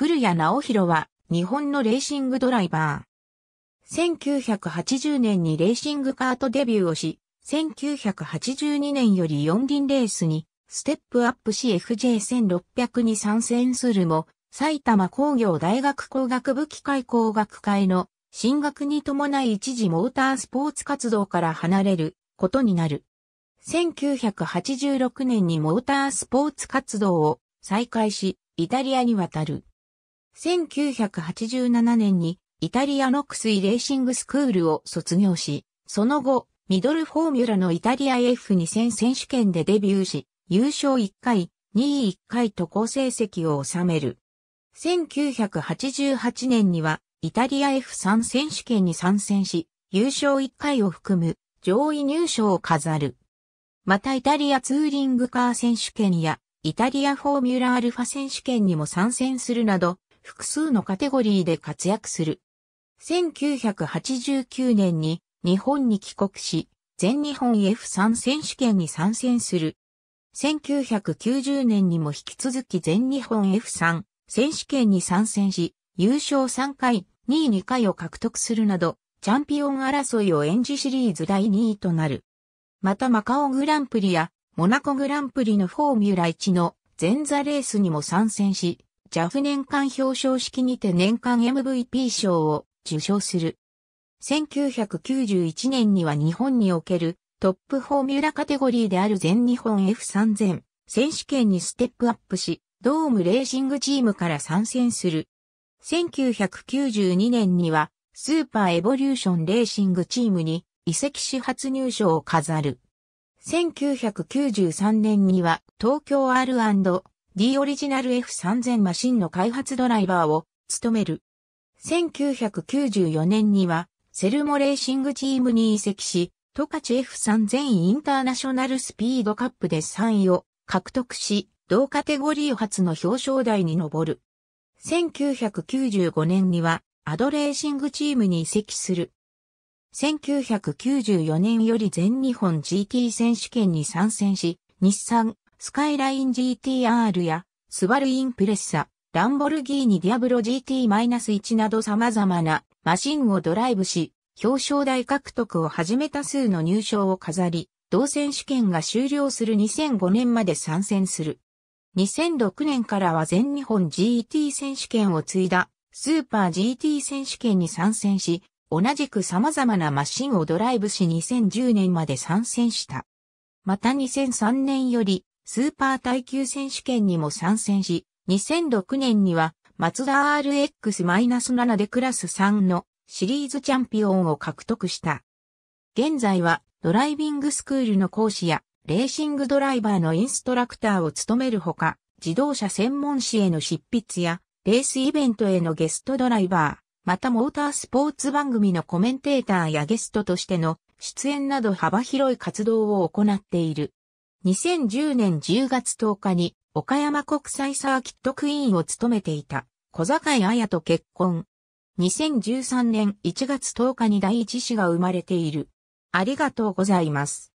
古谷直弘は日本のレーシングドライバー。1980年にレーシングカートデビューをし、1982年より4輪レースにステップアップし FJ1600 に参戦するも、埼玉工業大学工学部機械工学会の進学に伴い一時モータースポーツ活動から離れることになる。1986年にモータースポーツ活動を再開し、イタリアに渡る。1987年にイタリアのクスイレーシングスクールを卒業し、その後、ミドルフォーミュラのイタリア F2000 選手権でデビューし、優勝1回、2位1回と好成績を収める。1988年には、イタリア F3 選手権に参戦し、優勝1回を含む上位入賞を飾る。またイタリアツーリングカー選手権やイタリアフォーミュラアルファ選手権にも参戦するなど、複数のカテゴリーで活躍する。1989年に日本に帰国し、全日本 F3 選手権に参戦する。1990年にも引き続き全日本 F3 選手権に参戦し、優勝3回、2位2回を獲得するなど、チャンピオン争いを演じシリーズ第2位となる。またマカオグランプリやモナコグランプリのフォーミュラ1の前座レースにも参戦し、ジャフ年間表彰式にて年間 MVP 賞を受賞する。1991年には日本におけるトップフォーミュラカテゴリーである全日本 F3000 選手権にステップアップし、ドームレーシングチームから参戦する。1992年にはスーパーエボリューションレーシングチームに移籍し初入賞を飾る。1993年には東京 R&D D オリジナル F3000 マシンの開発ドライバーを務める。1994年には、セルモレーシングチームに移籍し、トカチ F3000 インターナショナルスピードカップで3位を獲得し、同カテゴリー初の表彰台に上る。1995年には、アドレーシングチームに移籍する。1994年より全日本 GT 選手権に参戦し、日産、スカイライン GTR や、スバルインプレッサ、ランボルギーニディアブロ GT-1 など様々なマシンをドライブし、表彰台獲得をはじめ多数の入賞を飾り、同選手権が終了する2005年まで参戦する。2006年からは全日本 GT 選手権を継いだスーパー GT 選手権に参戦し、同じく様々なマシンをドライブし2010年まで参戦した。また2003年よりスーパー耐久選手権にも参戦し、2006年にはマツダ RX-7 でクラス3のシリーズチャンピオンを獲得した。現在はドライビングスクールの講師やレーシングドライバーのインストラクターを務めるほか、自動車専門誌への執筆や、レースイベントへのゲストドライバー、またモータースポーツ番組のコメンテーターやゲストとしての出演など幅広い活動を行っている。2010年10月10日に岡山国際サーキットクイーンを務めていた小坂井綾と結婚。2013年1月10日に第一子が生まれている。ありがとうございます。